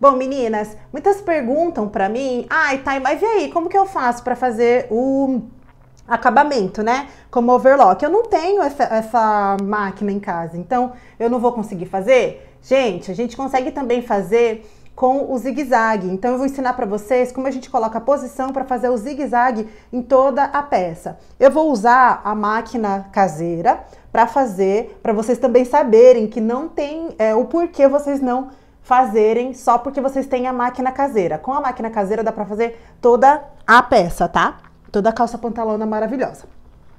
Bom, meninas, muitas perguntam para mim, ai, tá, mas e aí, como que eu faço para fazer o acabamento, né? Como overlock. Eu não tenho essa, essa máquina em casa, então eu não vou conseguir fazer. Gente, a gente consegue também fazer com o zigue-zague. Então eu vou ensinar para vocês como a gente coloca a posição para fazer o zigue-zague em toda a peça. Eu vou usar a máquina caseira para fazer, para vocês também saberem que não tem é, o porquê vocês não fazerem só porque vocês têm a máquina caseira. Com a máquina caseira dá pra fazer toda a peça, tá? Toda a calça pantalona maravilhosa.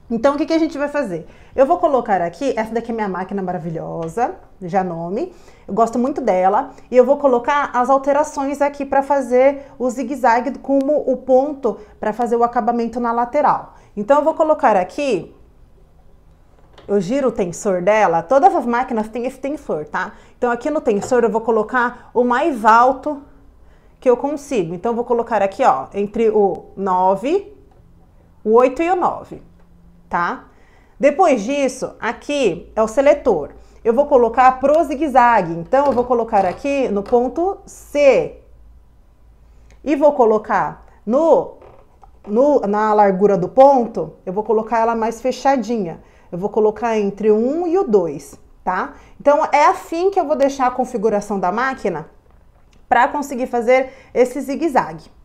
Então, o que, que a gente vai fazer? Eu vou colocar aqui, essa daqui é minha máquina maravilhosa, já nome, eu gosto muito dela, e eu vou colocar as alterações aqui para fazer o zigue-zague como o ponto para fazer o acabamento na lateral. Então, eu vou colocar aqui eu giro o tensor dela, todas as máquinas têm esse tensor, tá? Então aqui no tensor eu vou colocar o mais alto que eu consigo. Então eu vou colocar aqui, ó, entre o 9, o 8 e o 9, tá? Depois disso, aqui é o seletor. Eu vou colocar pro zigue-zague, então eu vou colocar aqui no ponto C. E vou colocar no, no, na largura do ponto, eu vou colocar ela mais fechadinha eu vou colocar entre o 1 e o 2, tá? Então é assim que eu vou deixar a configuração da máquina para conseguir fazer esse zigue-zague.